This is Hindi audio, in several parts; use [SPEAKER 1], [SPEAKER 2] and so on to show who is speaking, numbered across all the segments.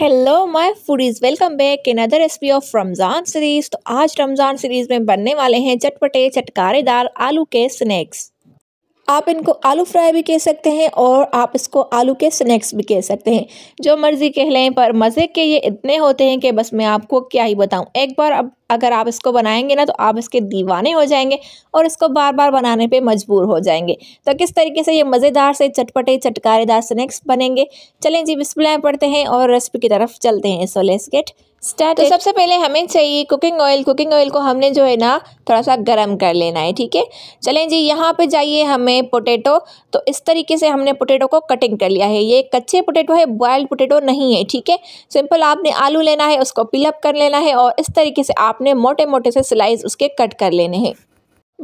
[SPEAKER 1] hello my foodies welcome back in other recipe of Ramzan series तो आज रमज़ान सीरीज़ में बनने वाले हैं चटपटे चटकारेदार आलू के स्नैक्स आप इनको आलू फ्राई भी कह सकते हैं और आप इसको आलू के स्नैक्स भी कह सकते हैं जो मर्ज़ी कह लें पर मज़े के ये इतने होते हैं कि बस मैं आपको क्या ही बताऊं एक बार अब अगर आप इसको बनाएंगे ना तो आप इसके दीवाने हो जाएंगे और इसको बार बार बनाने पे मजबूर हो जाएंगे तो किस तरीके से ये मज़ेदार से चटपटे चटकारेदार स्नैक्स बनेंगे चलें जी बिस्मिल्लाह पढ़ते हैं और रेसिपी की तरफ चलते हैं सो लेट्स गेट स्टार्ट तो सबसे पहले हमें चाहिए कुकिंग ऑयल कुकिंग ऑयल को हमने जो है ना थोड़ा सा गर्म कर लेना है ठीक है चलें जी यहाँ पे जाइए हमें पोटैटो तो इस तरीके से हमने पोटैटो को कटिंग कर लिया है ये कच्चे पोटैटो है बॉयल्ड पोटैटो नहीं है ठीक है सिंपल आपने आलू लेना है उसको पिलअप कर लेना है और इस तरीके से आप आपने मोटे मोटे से सिलाइज उसके कट कर लेने हैं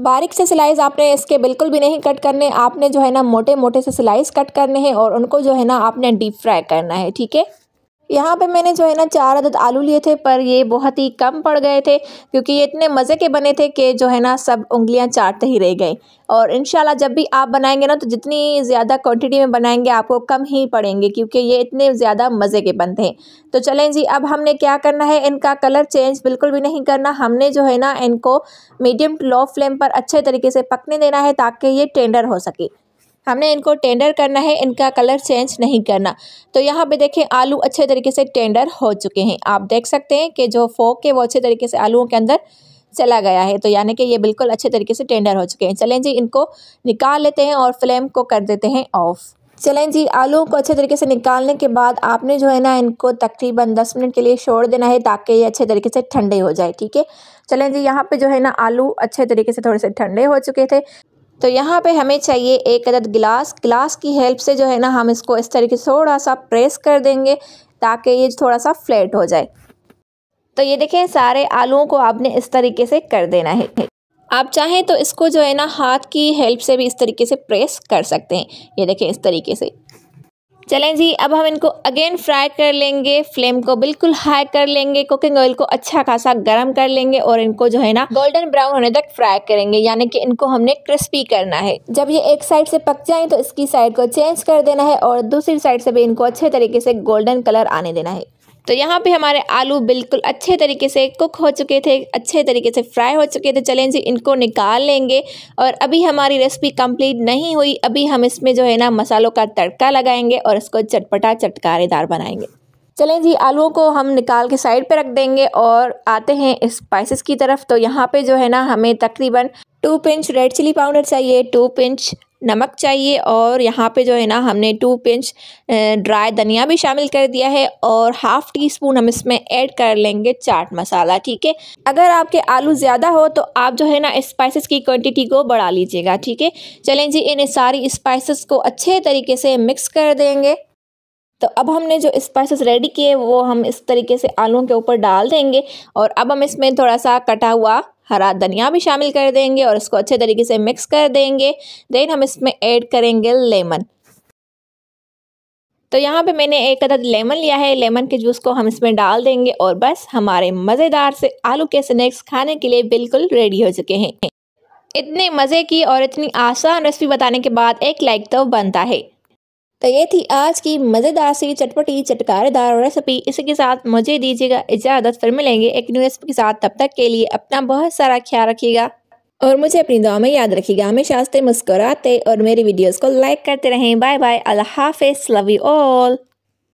[SPEAKER 1] बारीक से सिलाइज आपने इसके बिल्कुल भी नहीं कट करने आपने जो है ना मोटे मोटे से सिलाइज कट करने हैं और उनको जो है ना आपने डीप फ्राई करना है ठीक है यहाँ पे मैंने जो है ना चार अदद आलू लिए थे पर ये बहुत ही कम पड़ गए थे क्योंकि ये इतने मज़े के बने थे कि जो है ना सब उंगलियाँ चाटते ही रह गए और इन जब भी आप बनाएंगे ना तो जितनी ज़्यादा क्वांटिटी में बनाएंगे आपको कम ही पड़ेंगे क्योंकि ये इतने ज़्यादा मज़े के बनते हैं तो चलें जी अब हमने क्या करना है इनका कलर चेंज बिल्कुल भी नहीं करना हमने जो है ना इनको मीडियम लो फ्लेम पर अच्छे तरीके से पकने देना है ताकि ये टेंडर हो सके हमने इनको टेंडर करना है इनका कलर चेंज नहीं करना तो यहाँ पे देखें आलू अच्छे तरीके से टेंडर हो चुके हैं आप देख सकते हैं कि जो फोक है वो अच्छे तरीके से आलुओं के अंदर चला गया है तो यानी कि ये बिल्कुल अच्छे तरीके से टेंडर हो चुके हैं चलें जी इनको निकाल लेते हैं और फ्लेम को कर देते हैं ऑफ़ चलें जी आलू को अच्छे तरीके से निकालने के बाद आपने जो है ना इनको तकरीबन दस मिनट के लिए छोड़ देना है ताकि ये अच्छे तरीके से ठंडे हो जाए ठीक है चलें जी यहाँ पे जो है ना आलू अच्छे तरीके से थोड़े से ठंडे हो चुके थे तो यहाँ पे हमें चाहिए एक अदद गिलास गिलास की हेल्प से जो है ना हम इसको इस तरीके से थोड़ा सा प्रेस कर देंगे ताकि ये थोड़ा सा फ्लैट हो जाए तो ये देखें सारे आलूओं को आपने इस तरीके से कर देना है आप चाहें तो इसको जो है ना हाथ की हेल्प से भी इस तरीके से प्रेस कर सकते हैं ये देखें इस तरीके से चलें जी अब हम इनको अगेन फ्राई कर लेंगे फ्लेम को बिल्कुल हाई कर लेंगे कुकिंग ऑयल को अच्छा खासा गर्म कर लेंगे और इनको जो है ना गोल्डन ब्राउन होने तक फ्राई करेंगे यानी कि इनको हमने क्रिस्पी करना है जब ये एक साइड से पक जाए तो इसकी साइड को चेंज कर देना है और दूसरी साइड से भी इनको अच्छे तरीके से गोल्डन कलर आने देना है तो यहाँ पे हमारे आलू बिल्कुल अच्छे तरीके से कुक हो चुके थे अच्छे तरीके से फ्राई हो चुके थे चलें जी इनको निकाल लेंगे और अभी हमारी रेसिपी कंप्लीट नहीं हुई अभी हम इसमें जो है ना मसालों का तड़का लगाएंगे और इसको चटपटा चटकारेदार बनाएंगे चलें जी आलूओं को हम निकाल के साइड पे रख देंगे और आते हैं स्पाइसिस की तरफ तो यहाँ पर जो है ना हमें तकरीबन two pinch red chilli powder चाहिए टू पिंच नमक चाहिए और यहाँ पे जो है ना हमने टू पिंच ड्राई धनिया भी शामिल कर दिया है और हाफ़ टी स्पून हम इसमें ऐड कर लेंगे चाट मसाला ठीक है अगर आपके आलू ज़्यादा हो तो आप जो है ना स्पाइसेस की क्वांटिटी को बढ़ा लीजिएगा ठीक है चलें जी इन सारी स्पाइसेस को अच्छे तरीके से मिक्स कर देंगे तो अब हमने जो स्पाइसेस रेडी किए वो हम इस तरीके से आलू के ऊपर डाल देंगे और अब हम इसमें थोड़ा सा कटा हुआ हरा धनिया भी शामिल कर देंगे और इसको अच्छे तरीके से मिक्स कर देंगे देन हम इसमें ऐड करेंगे लेमन तो यहाँ पे मैंने एक अदद लेमन लिया है लेमन के जूस को हम इसमें डाल देंगे और बस हमारे मज़ेदार से आलू के स्नैक्स खाने के लिए बिल्कुल रेडी हो चुके हैं इतने मज़े की और इतनी आसान रेसिपी बताने के बाद एक लाइक तो बनता है तो ये थी आज की मज़ेदार सी चटपटी चटकारेदार रेसिपी इसी के साथ मुझे दीजिएगा इजाज़त फिर मिलेंगे एक न्यू रेसिपी के साथ तब तक के लिए अपना बहुत सारा ख्याल रखिएगा और मुझे अपनी दुआ में याद रखिएगा हमेशा हंसते मुस्कुराते और मेरी वीडियोस को लाइक करते रहें बाय बाय अल्लाह हाफिज़ लव यू ऑल